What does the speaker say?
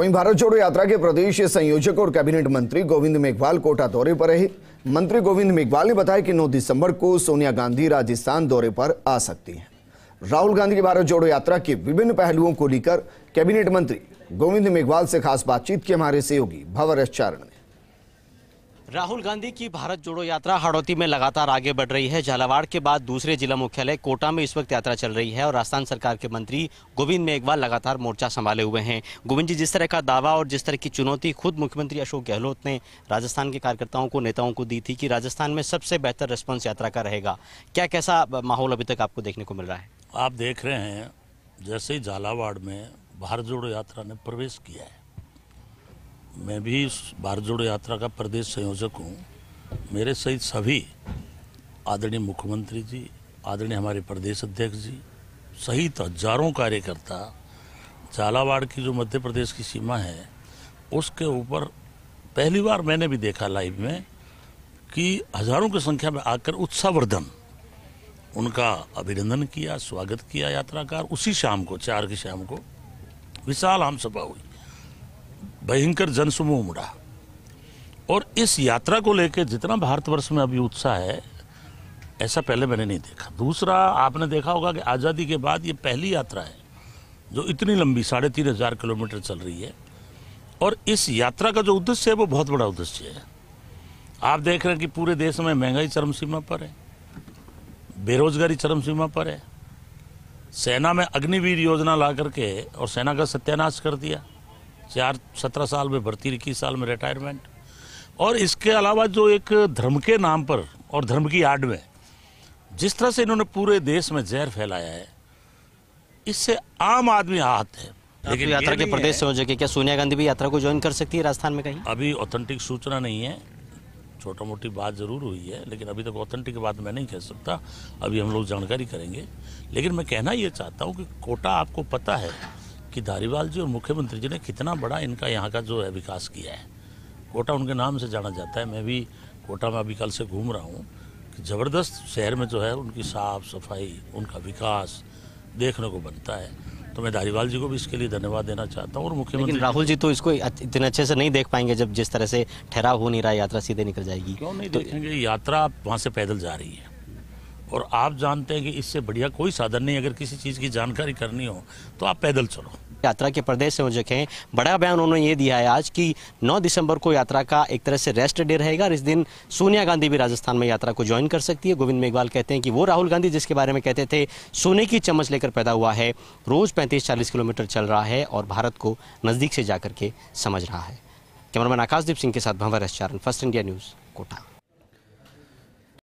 वहीं भारत जोड़ो यात्रा के प्रदेश संयोजक और कैबिनेट मंत्री गोविंद मेघवाल कोटा दौरे पर रहे मंत्री गोविंद मेघवाल ने बताया कि 9 दिसंबर को सोनिया गांधी राजस्थान दौरे पर आ सकती हैं राहुल गांधी की भारत जोड़ो यात्रा के विभिन्न पहलुओं को लेकर कैबिनेट मंत्री गोविंद मेघवाल से खास बातचीत की हमारे सहयोगी भवर एस चारण ने राहुल गांधी की भारत जोड़ो यात्रा हड़ौती में लगातार आगे बढ़ रही है झालावाड़ के बाद दूसरे जिला मुख्यालय कोटा में इस वक्त यात्रा चल रही है और राजस्थान सरकार के मंत्री गोविंद मेघवाल लगातार मोर्चा संभाले हुए हैं गोविंद जी जिस तरह का दावा और जिस तरह की चुनौती खुद मुख्यमंत्री अशोक गहलोत ने राजस्थान के कार्यकर्ताओं को नेताओं को दी थी कि राजस्थान में सबसे बेहतर रिस्पॉन्स यात्रा का रहेगा क्या कैसा माहौल अभी तक आपको देखने को मिल रहा है आप देख रहे हैं जैसे ही झालावाड़ में भारत जोड़ो यात्रा ने प्रवेश किया है मैं भी भारत जोड़ो यात्रा का प्रदेश संयोजक हूँ मेरे सहित सभी आदरणीय मुख्यमंत्री जी आदरणीय हमारे प्रदेश अध्यक्ष जी सहित हजारों कार्यकर्ता झालावाड़ की जो मध्य प्रदेश की सीमा है उसके ऊपर पहली बार मैंने भी देखा लाइव में कि हजारों की संख्या में आकर उत्साहवर्धन उनका अभिनंदन किया स्वागत किया यात्रा का उसी शाम को चार की शाम को विशाल आम सभा हुई भयंकर जनसमूह उमड़ा और इस यात्रा को लेकर जितना भारतवर्ष में अभी उत्साह है ऐसा पहले मैंने नहीं देखा दूसरा आपने देखा होगा कि आज़ादी के बाद ये पहली यात्रा है जो इतनी लंबी साढ़े तीन हज़ार किलोमीटर चल रही है और इस यात्रा का जो उद्देश्य है वो बहुत बड़ा उद्देश्य है आप देख रहे हैं कि पूरे देश में महंगाई चरम सीमा पर है बेरोजगारी चरम सीमा पर है सेना में अग्निवीर योजना ला करके और सेना का सत्यानाश कर दिया चार सत्रह साल में भर्ती इक्कीस साल में रिटायरमेंट और इसके अलावा जो एक धर्म के नाम पर और धर्म की आड़ में जिस तरह से इन्होंने पूरे देश में जहर फैलाया है इससे आम आदमी आहत है लेकिन यात्रा के प्रदेश से हो जाए क्या सोनिया गांधी भी यात्रा को ज्वाइन कर सकती है राजस्थान में कहीं अभी ऑथेंटिक सूचना नहीं है छोटा मोटी बात जरूर हुई है लेकिन अभी तक ऑथेंटिक बात मैं नहीं कह सकता अभी हम लोग जानकारी करेंगे लेकिन मैं कहना ये चाहता हूँ कि कोटा आपको पता है कि धारीवाल जी और मुख्यमंत्री जी ने कितना बड़ा इनका यहाँ का जो है विकास किया है कोटा उनके नाम से जाना जाता है मैं भी कोटा में अभी कल से घूम रहा हूँ कि ज़बरदस्त शहर में जो है उनकी साफ सफाई उनका विकास देखने को बनता है तो मैं धारीवाल जी को भी इसके लिए धन्यवाद देना चाहता हूँ और मुख्यमंत्री राहुल जी तो इसको इतने अच्छे से नहीं देख पाएंगे जब जिस तरह से ठहराव हो नहीं रहा यात्रा सीधे निकल जाएगी क्यों नहीं तो देखेंगे यात्रा वहाँ से पैदल जा रही है और आप जानते हैं कि इससे बढ़िया कोई साधन नहीं अगर किसी चीज़ की जानकारी करनी हो तो आप पैदल चलो यात्रा के प्रदेश संयोजक हैं बड़ा बयान उन्होंने ये दिया है आज कि 9 दिसंबर को यात्रा का एक तरह से रेस्ट डे रहेगा और इस दिन सोनिया गांधी भी राजस्थान में यात्रा को ज्वाइन कर सकती है गोविंद मेघवाल कहते हैं कि वो राहुल गांधी जिसके बारे में कहते थे सोने की चम्मच लेकर पैदा हुआ है रोज़ पैंतीस चालीस किलोमीटर चल रहा है और भारत को नज़दीक से जा के समझ रहा है कैमरामैन आकाशदीप सिंह के साथ Bhanwar S First India News Kota